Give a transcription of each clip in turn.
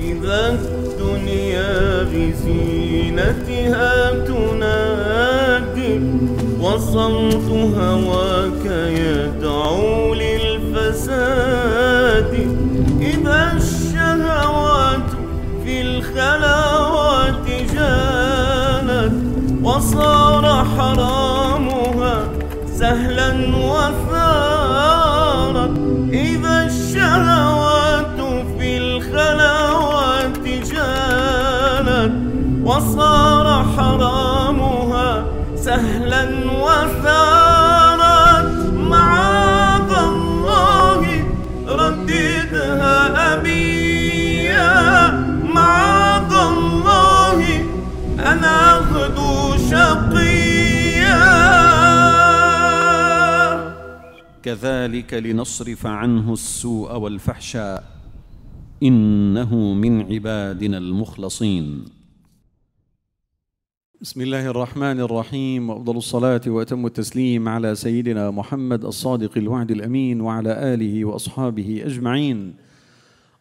إذا الدنيا بزينتها تنادي وصمت هواك يدعو للفساد إذا الشهوات في الخلاوات جانت وصار حرامها سهلا وفي وصار حرامها سهلا وثارا معاذ الله رددها أبي يا معاذ الله أنا أخذ شقيا كذلك لنصرف عنه السوء والفحشاء إنه من عبادنا المخلصين بسم الله الرحمن الرحيم وافضل الصلاه واتم التسليم على سيدنا محمد الصادق الوعد الامين وعلى اله واصحابه اجمعين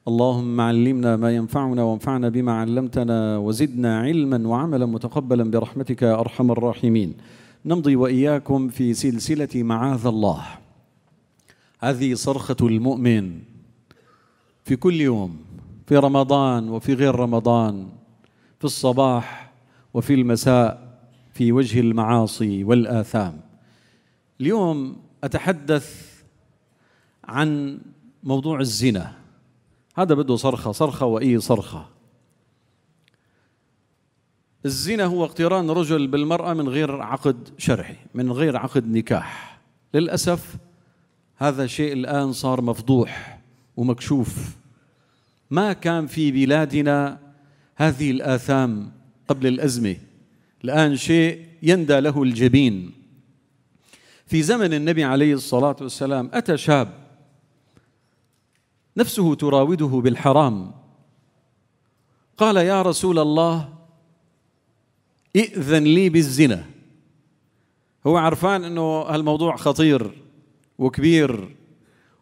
اللهم علمنا ما ينفعنا وانفعنا بما علمتنا وزدنا علما وعملا متقبلا برحمتك ارحم الراحمين نمضي واياكم في سلسله معاذ الله هذه صرخه المؤمن في كل يوم في رمضان وفي غير رمضان في الصباح وفي المساء في وجه المعاصي والآثام اليوم أتحدث عن موضوع الزنا هذا بده صرخة صرخة وإي صرخة الزنا هو اقتران رجل بالمرأة من غير عقد شرعي من غير عقد نكاح للأسف هذا شيء الآن صار مفضوح ومكشوف ما كان في بلادنا هذه الآثام قبل الازمه الان شيء يندى له الجبين في زمن النبي عليه الصلاه والسلام اتى شاب نفسه تراوده بالحرام قال يا رسول الله ائذن لي بالزنا هو عرفان انه هالموضوع خطير وكبير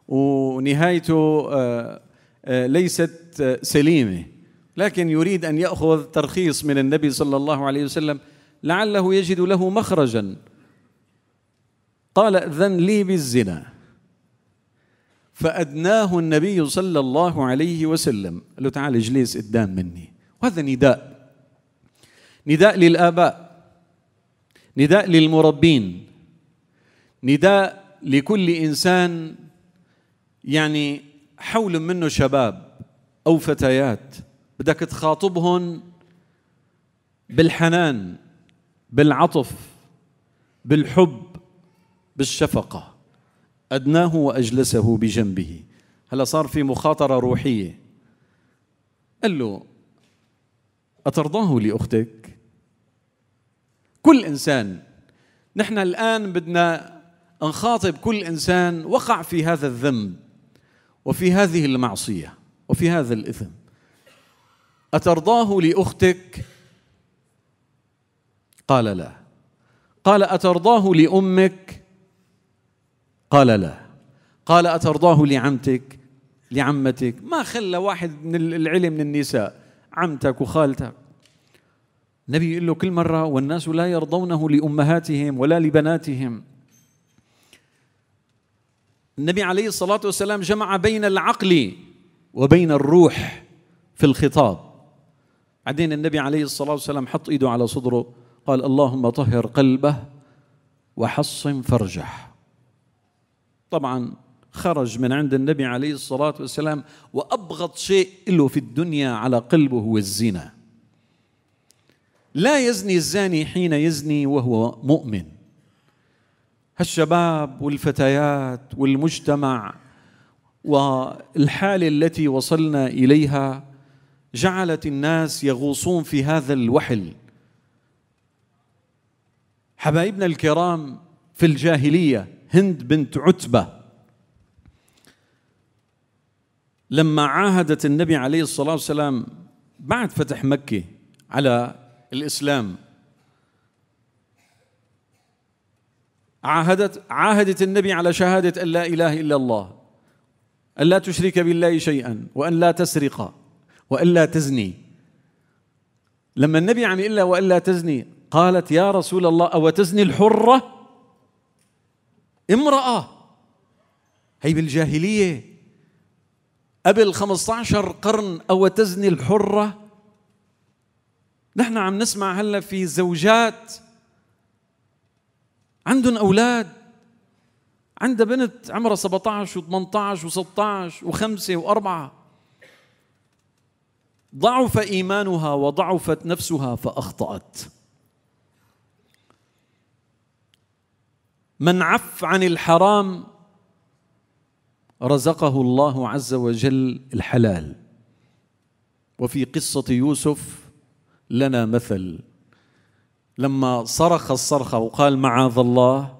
ونهايته آه، آه، ليست آه، سليمه لكن يريد أن يأخذ ترخيص من النبي صلى الله عليه وسلم لعله يجد له مخرجا قال أذن لي بالزنا فأدناه النبي صلى الله عليه وسلم قال له تعال اجلس قدام مني وهذا نداء نداء للآباء نداء للمربين نداء لكل إنسان يعني حول منه شباب أو فتيات بدك تخاطبهم بالحنان بالعطف بالحب بالشفقة أدناه وأجلسه بجنبه هلا صار في مخاطرة روحية قال له أترضاه لأختك كل إنسان نحن الآن بدنا نخاطب كل إنسان وقع في هذا الذنب وفي هذه المعصية وفي هذا الإثم أترضاه لأختك؟ قال لا قال أترضاه لأمك؟ قال لا قال أترضاه لعمتك؟ لعمتك ما خلى واحد من العلم من النساء عمتك وخالتك النبي يقول له كل مرة والناس لا يرضونه لأمهاتهم ولا لبناتهم النبي عليه الصلاة والسلام جمع بين العقل وبين الروح في الخطاب بعدين النبي عليه الصلاة والسلام حط إيده على صدره قال اللهم طهر قلبه وحصن فرجه طبعا خرج من عند النبي عليه الصلاة والسلام وأبغض شيء له في الدنيا على قلبه هو الزنا لا يزني الزاني حين يزني وهو مؤمن الشباب والفتيات والمجتمع والحالة التي وصلنا إليها جعلت الناس يغوصون في هذا الوحل حبايبنا الكرام في الجاهليه هند بنت عتبه لما عاهدت النبي عليه الصلاه والسلام بعد فتح مكه على الاسلام عاهدت عاهدت النبي على شهاده ان لا اله الا الله ان لا تشرك بالله شيئا وان لا تسرق والا تزني لما النبي عم يقول لها والا تزني قالت يا رسول الله او تزني الحره امراه هي بالجاهليه قبل 15 قرن او تزني الحره نحن عم نسمع هلا في زوجات عندهم اولاد عندها بنت عمرها 17 و18 و16 و5 و4 ضعف ايمانها وضعفت نفسها فاخطات من عف عن الحرام رزقه الله عز وجل الحلال وفي قصه يوسف لنا مثل لما صرخ الصرخه وقال معاذ الله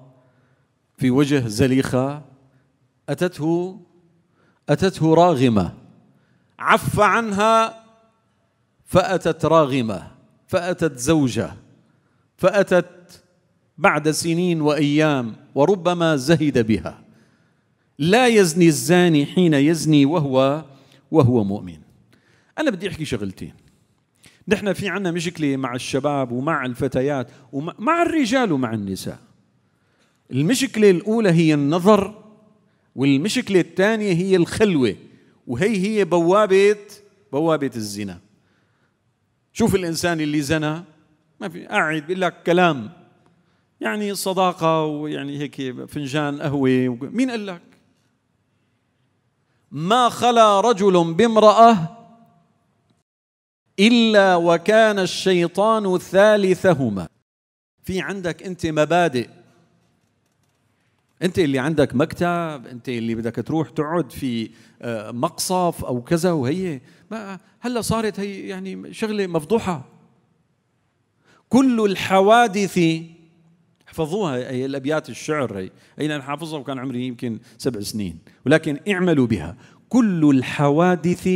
في وجه زليخه اتته اتته راغمه عف عنها فأتت راغمة فأتت زوجة فأتت بعد سنين وأيام وربما زهد بها لا يزني الزاني حين يزني وهو وهو مؤمن أنا بدي أحكي شغلتين نحن في عنا مشكلة مع الشباب ومع الفتيات ومع الرجال ومع النساء المشكلة الأولى هي النظر والمشكلة الثانية هي الخلوة وهي هي بوابة بوابة الزنا شوف الإنسان اللي زنى ما في قاعد بيقول لك كلام يعني صداقة ويعني هيك فنجان قهوة مين قال لك ما خلا رجل بامرأة إلا وكان الشيطان ثالثهما في عندك أنت مبادئ انت اللي عندك مكتب انت اللي بدك تروح تقعد في آه، مقصف او كذا وهي ما هلا صارت هي يعني شغله مفضوحه كل الحوادث احفظوها هي الابيات الشعر هي اين انا حافظها وكان عمري يمكن سبع سنين ولكن اعملوا بها كل الحوادث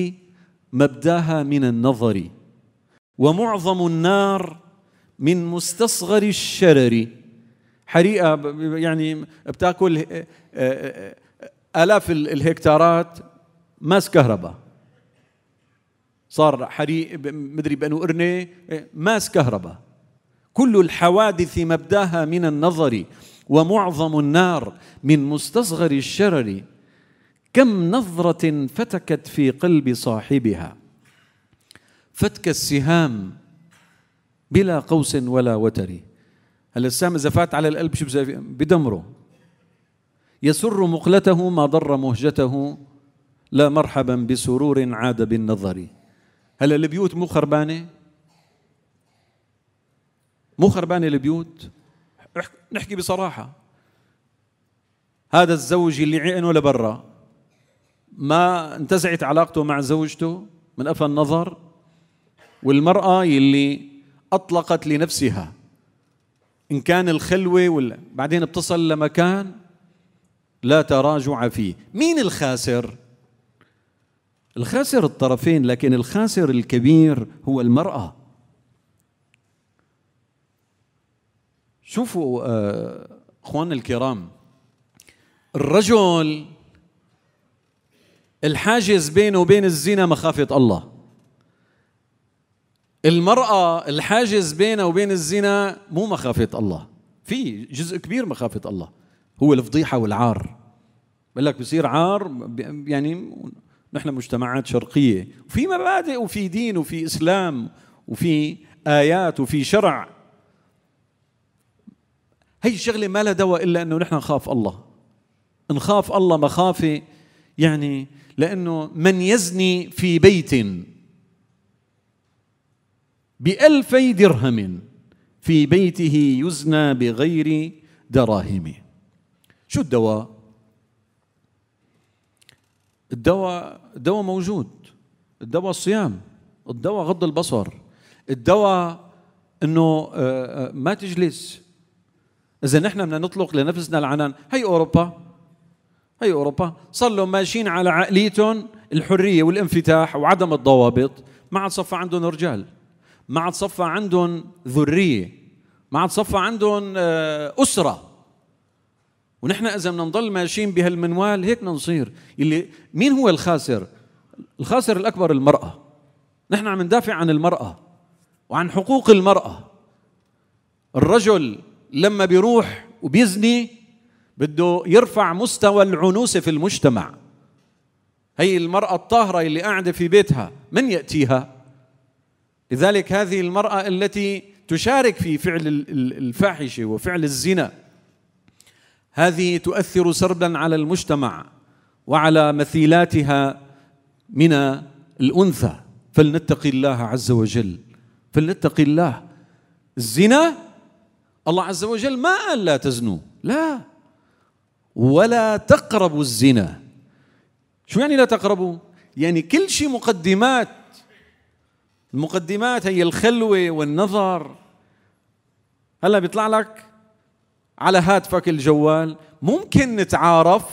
مبداها من النظر ومعظم النار من مستصغر الشرر حريقه يعني بتاكل الاف الهكتارات ماس كهرباء صار حريق مدري بانو قرنه إيه، ماس كهرباء كل الحوادث مبداها من النظر ومعظم النار من مستصغر الشرر كم نظرة فتكت في قلب صاحبها فتك السهام بلا قوس ولا وتر هل السهم إذا فات على القلب شو بدمره يسر مقلته ما ضر مهجته لا مرحبا بسرور عاد بالنظر هلا البيوت مو خربانه مو خربانه البيوت نحكي بصراحه هذا الزوج اللي عينه لبرا ما انتزعت علاقته مع زوجته من أفى النظر والمرأة اللي أطلقت لنفسها إن كان الخلوة ولا بعدين بتصل لمكان لا تراجع فيه مين الخاسر الخاسر الطرفين لكن الخاسر الكبير هو المرأة شوفوا آه، اخواننا الكرام الرجل الحاجز بينه وبين الزنا مخافة الله المرأة الحاجز بينها وبين الزنا مو مخافة الله في جزء كبير مخافة الله هو الفضيحة والعار بقول لك بصير عار يعني نحن مجتمعات شرقية وفي مبادئ وفي دين وفي إسلام وفي آيات وفي شرع هي الشغلة ما لها دواء إلا أنه نحن نخاف الله نخاف الله مخافة يعني لأنه من يزني في بيت بألفي درهم في بيته يزنى بغير دراهم شو الدواء الدواء الدواء موجود الدواء الصيام الدواء غض البصر الدواء انه آه، آه، ما تجلس اذا نحن بدنا نطلق لنفسنا العنان هي اوروبا هي اوروبا صار لهم ماشيين على عقليتهم الحريه والانفتاح وعدم الضوابط ما عاد صفى عندهم رجال ما عاد صفى عندهم ذريه ما عاد صفى عندهم آه، اسره ونحن اذا بدنا نضل ماشيين بهالمنوال هيك نصير اللي مين هو الخاسر الخاسر الاكبر المراه نحن عم ندافع عن المراه وعن حقوق المراه الرجل لما بيروح وبيزني بده يرفع مستوى العنوسه في المجتمع هي المراه الطاهره اللي قاعده في بيتها من ياتيها لذلك هذه المراه التي تشارك في فعل الفاحشه وفعل الزنا هذه تؤثر سربا على المجتمع وعلى مثيلاتها من الانثى فلنتقي الله عز وجل فلنتقي الله الزنا الله عز وجل ما قال لا تزنوا لا ولا تقربوا الزنا شو يعني لا تقربوا يعني كل شيء مقدمات المقدمات هي الخلوه والنظر هلا بيطلع لك على هاتفك الجوال ممكن نتعارف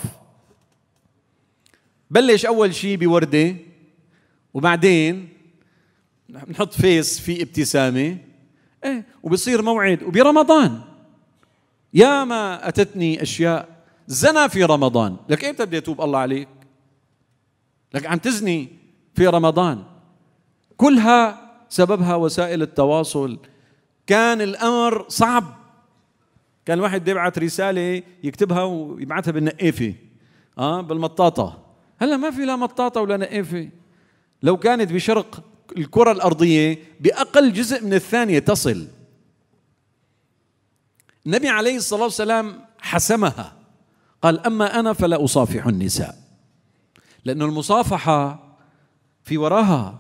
بلش اول شيء بورده وبعدين بنحط فيس في ابتسامه ايه وبصير موعد وبرمضان يا ما اتتني اشياء زنا في رمضان لك ايه بدي اتوب الله عليك لك عم تزني في رمضان كلها سببها وسائل التواصل كان الامر صعب كان الواحد يبعث رساله يكتبها ويبعثها بالنقافه اه بالمطاطه هلا ما في لا مطاطه ولا نقافه لو كانت بشرق الكره الارضيه باقل جزء من الثانيه تصل النبي عليه الصلاه والسلام حسمها قال اما انا فلا اصافح النساء لأن المصافحه في وراها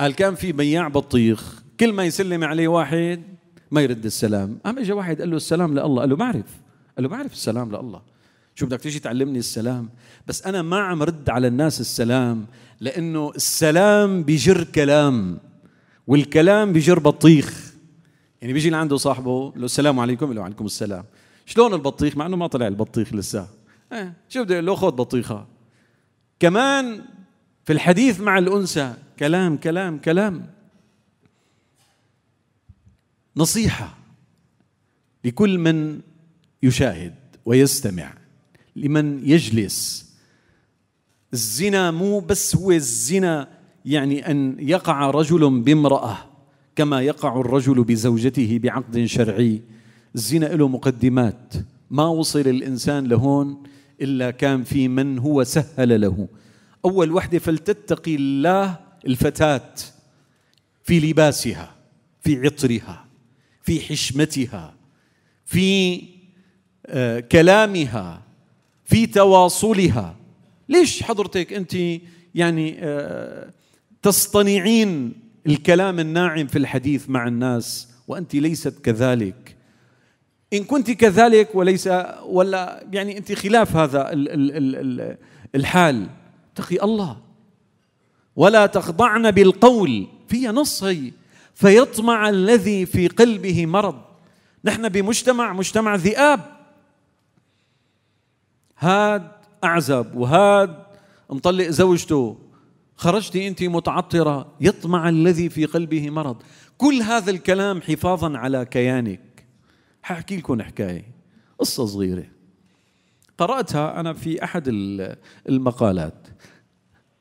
قال كان في بياع بطيخ كل ما يسلم عليه واحد ما يرد السلام قام اجى واحد قال له السلام لله قال له بعرف قال له بعرف السلام لله شو بدك تيجي تعلمني السلام بس انا ما عم رد على الناس السلام لانه السلام بجر كلام والكلام بجر بطيخ يعني بيجي لعنده صاحبه له السلام عليكم له عليكم السلام شلون البطيخ مع انه ما طلع البطيخ لسه اه شو بدي اقول له خذ بطيخه كمان في الحديث مع الانثى كلام كلام كلام نصيحه لكل من يشاهد ويستمع لمن يجلس الزنا مو بس هو الزنا يعني ان يقع رجل بامراه كما يقع الرجل بزوجته بعقد شرعي الزنا له مقدمات ما وصل الانسان لهون الا كان في من هو سهل له اول وحده فلتتقي الله الفتاه في لباسها في عطرها في حشمتها في آه، كلامها في تواصلها ليش حضرتك انت يعني آه، تصطنعين الكلام الناعم في الحديث مع الناس وانت ليست كذلك ان كنت كذلك وليس ولا يعني انت خلاف هذا الحال تقي الله ولا تخضعن بالقول فيها نص هي فيطمع الذي في قلبه مرض نحن بمجتمع مجتمع ذئاب هاد أعزب وهاد مطلق زوجته خرجتي أنت متعطرة يطمع الذي في قلبه مرض كل هذا الكلام حفاظا على كيانك حأحكي لكم حكاية قصة صغيرة قرأتها أنا في أحد المقالات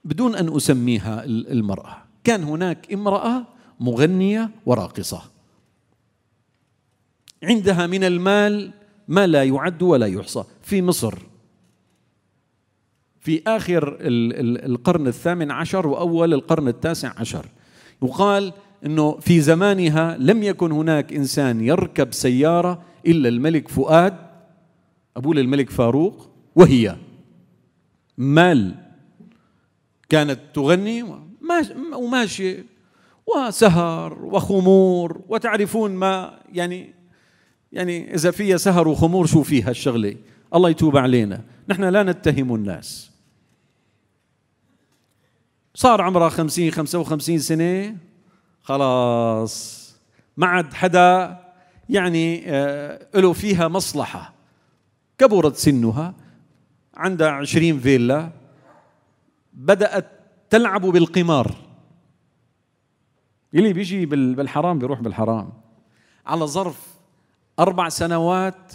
بدون أن أسميها المرأة كان هناك امرأة مغنية وراقصة عندها من المال ما لا يعد ولا يحصى في مصر في آخر القرن الثامن عشر وأول القرن التاسع عشر يقال أنه في زمانها لم يكن هناك إنسان يركب سيارة إلا الملك فؤاد ابو للملك فاروق وهي مال كانت تغني وماشية وسهر وخمور وتعرفون ما يعني يعني اذا فيها سهر وخمور شو فيها الشغله الله يتوب علينا نحن لا نتهم الناس صار عمرها خمسين خمسة وخمسين سنة خلاص ما عاد حدا يعني آه، له فيها مصلحة كبرت سنها عندها عشرين فيلا بدأت تلعب بالقمار اللي بيجي بالحرام بيروح بالحرام على ظرف أربع سنوات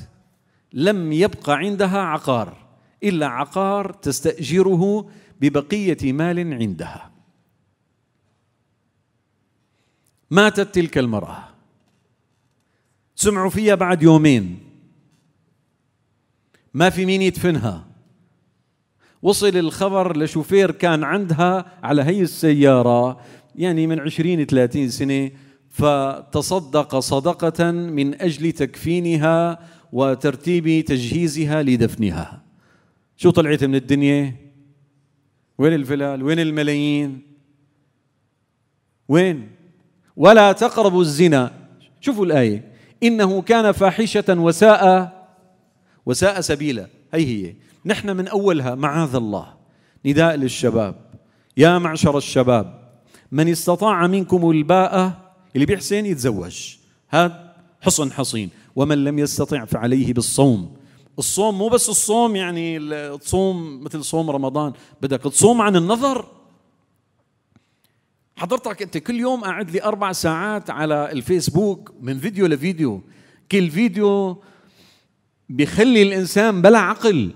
لم يبقى عندها عقار إلا عقار تستأجره ببقية مال عندها ماتت تلك المرأة سمعوا فيها بعد يومين ما في مين يدفنها وصل الخبر لشوفير كان عندها على هي السيارة يعني من 20 30 سنه فتصدق صدقه من اجل تكفينها وترتيب تجهيزها لدفنها شو طلعت من الدنيا وين الفلال وين الملايين وين ولا تقربوا الزنا شوفوا الايه انه كان فاحشه وساء وساء سبيلا هي هي نحن من اولها معاذ الله نداء للشباب يا معشر الشباب من استطاع منكم الباءة اللي بيحسن يتزوج هذا حصن حصين ومن لم يستطع فعليه بالصوم الصوم مو بس الصوم يعني تصوم مثل صوم رمضان بدك تصوم عن النظر حضرتك انت كل يوم قاعد لي اربع ساعات على الفيسبوك من فيديو لفيديو كل فيديو بيخلي الانسان بلا عقل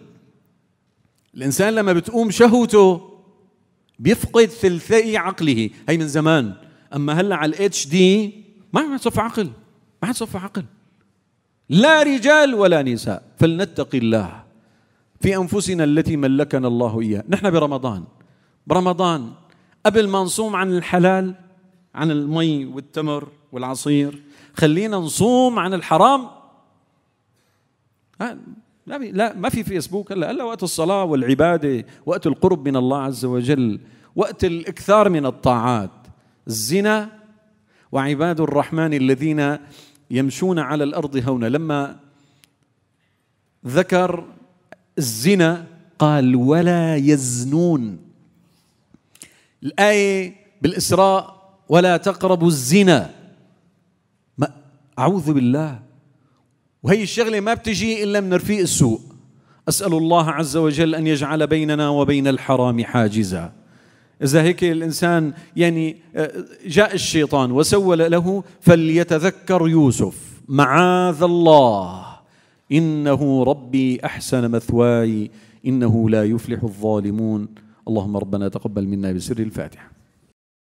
الانسان لما بتقوم شهوته بيفقد ثلثي عقله هي من زمان اما هلا على الاتش دي ما عاد صف عقل ما عاد صف عقل لا رجال ولا نساء فلنتقي الله في انفسنا التي ملكنا الله اياها نحن برمضان برمضان قبل ما نصوم عن الحلال عن المي والتمر والعصير خلينا نصوم عن الحرام لا لا ما في فيسبوك هلا هلا وقت الصلاه والعباده وقت القرب من الله عز وجل وقت الاكثار من الطاعات الزنا وعباد الرحمن الذين يمشون على الارض هونا لما ذكر الزنا قال ولا يزنون الايه بالاسراء ولا تقربوا الزنا ما اعوذ بالله وهي الشغلة ما بتجي إلا من رفيق السوء أسأل الله عز وجل أن يجعل بيننا وبين الحرام حاجزا إذا هيك الإنسان يعني آه، جاء الشيطان وسول له فليتذكر يوسف معاذ الله إنه ربي أحسن مثواي إنه لا يفلح الظالمون اللهم ربنا تقبل منا بسر الفاتحة